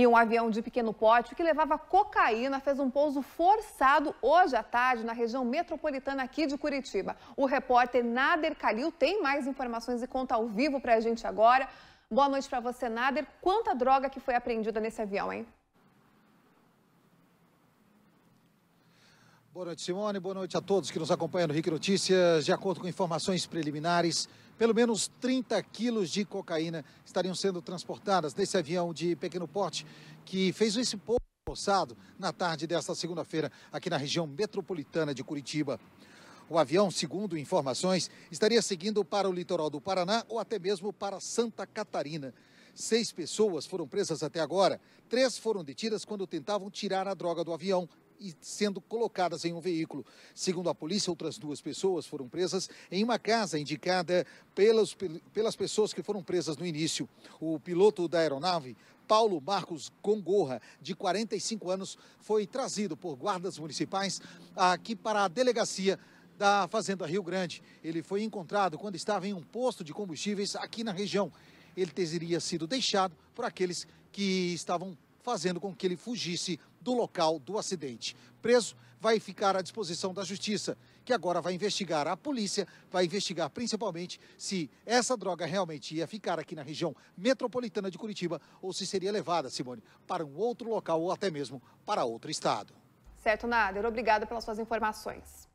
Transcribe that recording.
E um avião de pequeno porte que levava cocaína fez um pouso forçado hoje à tarde na região metropolitana aqui de Curitiba. O repórter Nader Calil tem mais informações e conta ao vivo para a gente agora. Boa noite para você, Nader. Quanta droga que foi apreendida nesse avião, hein? Boa noite, Simone. Boa noite a todos que nos acompanham no RIC Notícias. De acordo com informações preliminares, pelo menos 30 quilos de cocaína estariam sendo transportadas nesse avião de pequeno porte que fez esse pouco forçado na tarde desta segunda-feira aqui na região metropolitana de Curitiba. O avião, segundo informações, estaria seguindo para o litoral do Paraná ou até mesmo para Santa Catarina. Seis pessoas foram presas até agora. Três foram detidas quando tentavam tirar a droga do avião e sendo colocadas em um veículo. Segundo a polícia, outras duas pessoas foram presas em uma casa indicada pelas, pelas pessoas que foram presas no início. O piloto da aeronave Paulo Marcos Gongorra, de 45 anos, foi trazido por guardas municipais aqui para a delegacia da Fazenda Rio Grande. Ele foi encontrado quando estava em um posto de combustíveis aqui na região. Ele teria sido deixado por aqueles que estavam fazendo com que ele fugisse do local do acidente. Preso vai ficar à disposição da justiça, que agora vai investigar a polícia, vai investigar principalmente se essa droga realmente ia ficar aqui na região metropolitana de Curitiba ou se seria levada, Simone, para um outro local ou até mesmo para outro estado. Certo, Nader. Obrigada pelas suas informações.